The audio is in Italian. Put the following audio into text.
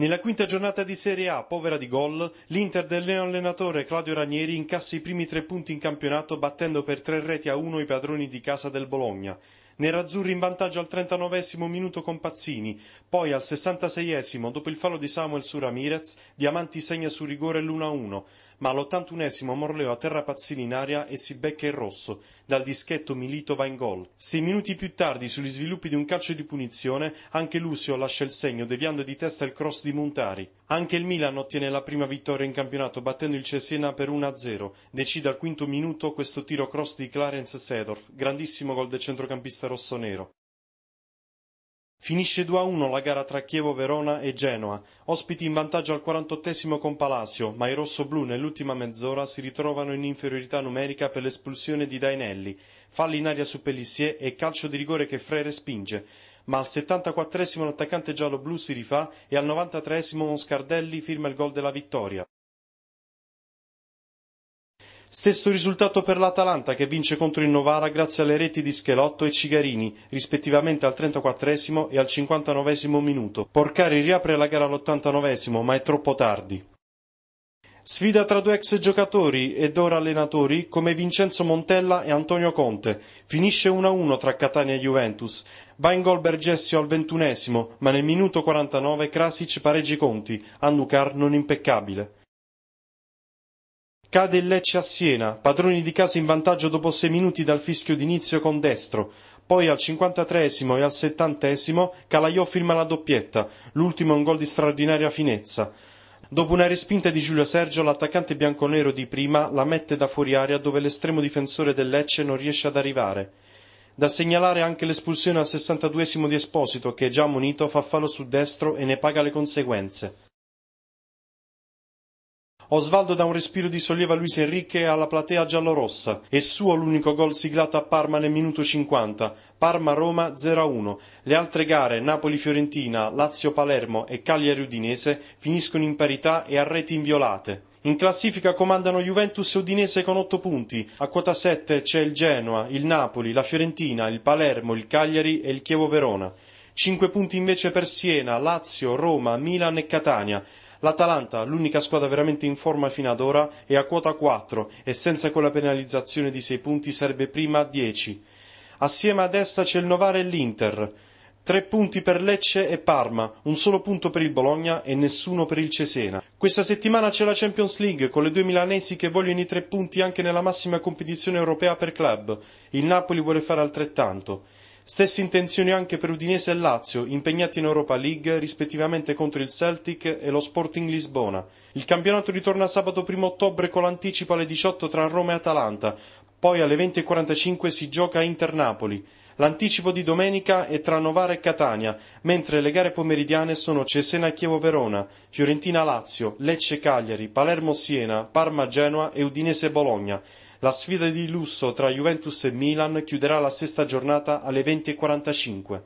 Nella quinta giornata di Serie A, povera di gol, l'Inter del neo allenatore Claudio Ranieri incassa i primi tre punti in campionato battendo per tre reti a uno i padroni di casa del Bologna. Nerazzurri in vantaggio al 39 minuto con Pazzini, poi al 66 dopo il fallo di Samuel su Ramirez, Diamanti segna su rigore l'1-1, ma all'81 Morleo atterra Pazzini in aria e si becca il rosso, dal dischetto Milito va in gol. Sei minuti più tardi, sugli sviluppi di un calcio di punizione, anche Lucio lascia il segno deviando di testa il cross di Montari. Anche il Milan ottiene la prima vittoria in campionato battendo il Cesena per 1-0, decide al quinto minuto questo tiro cross di Clarence Sedorf, grandissimo gol del centrocampista rossonero. Finisce 2-1 la gara tra Chievo Verona e Genoa, ospiti in vantaggio al 48 con Palacio, ma i rossoblù nell'ultima mezz'ora si ritrovano in inferiorità numerica per l'espulsione di Dainelli, falli in aria su Pellissier e calcio di rigore che Frere spinge, ma al 74 l'attaccante giallo-blu si rifà e al 93 Moscardelli firma il gol della vittoria. Stesso risultato per l'Atalanta che vince contro il Novara grazie alle reti di Schelotto e Cigarini, rispettivamente al 34 e al 59 minuto. Porcari riapre la gara all'89 ma è troppo tardi. Sfida tra due ex giocatori ed ora allenatori come Vincenzo Montella e Antonio Conte. Finisce 1-1 tra Catania e Juventus. Va in gol Bergessio al ventunesimo, ma nel minuto 49 Krasic pareggi i conti. Anducar non impeccabile. Cade il Lecce a Siena, padroni di casa in vantaggio dopo sei minuti dal fischio d'inizio con destro. Poi al 53 e al 70 Calaiò firma la doppietta, l'ultimo un gol di straordinaria finezza. Dopo una respinta di Giulio Sergio, l'attaccante bianconero di prima la mette da fuori aria dove l'estremo difensore del Lecce non riesce ad arrivare. Da segnalare anche l'espulsione al 62 di Esposito che, già munito, fa fallo su destro e ne paga le conseguenze. Osvaldo dà un respiro di sollievo a Luis Enrique e alla platea giallorossa. È suo l'unico gol siglato a Parma nel minuto 50. Parma-Roma 0-1. Le altre gare Napoli-Fiorentina, Lazio-Palermo e Cagliari-Udinese finiscono in parità e a reti inviolate. In classifica comandano Juventus e Udinese con 8 punti, a quota 7 c'è il Genoa, il Napoli, la Fiorentina, il Palermo, il Cagliari e il Chievo Verona. 5 punti invece per Siena, Lazio, Roma, Milan e Catania. L'Atalanta, l'unica squadra veramente in forma fino ad ora, è a quota 4 e senza quella penalizzazione di 6 punti sarebbe prima a 10. Assieme ad essa c'è il Novara e l'Inter. Tre punti per Lecce e Parma, un solo punto per il Bologna e nessuno per il Cesena. Questa settimana c'è la Champions League con le due milanesi che vogliono i tre punti anche nella massima competizione europea per club. Il Napoli vuole fare altrettanto. Stesse intenzioni anche per Udinese e Lazio, impegnati in Europa League rispettivamente contro il Celtic e lo Sporting Lisbona. Il campionato ritorna sabato 1 ottobre con l'anticipo alle 18 tra Roma e Atalanta, poi alle 20.45 si gioca Inter-Napoli. L'anticipo di domenica è tra Novara e Catania, mentre le gare pomeridiane sono Cesena-Chievo-Verona, Fiorentina-Lazio, Lecce-Cagliari, Palermo-Siena, Parma-Genoa e Udinese-Bologna. La sfida di lusso tra Juventus e Milan chiuderà la sesta giornata alle 20.45.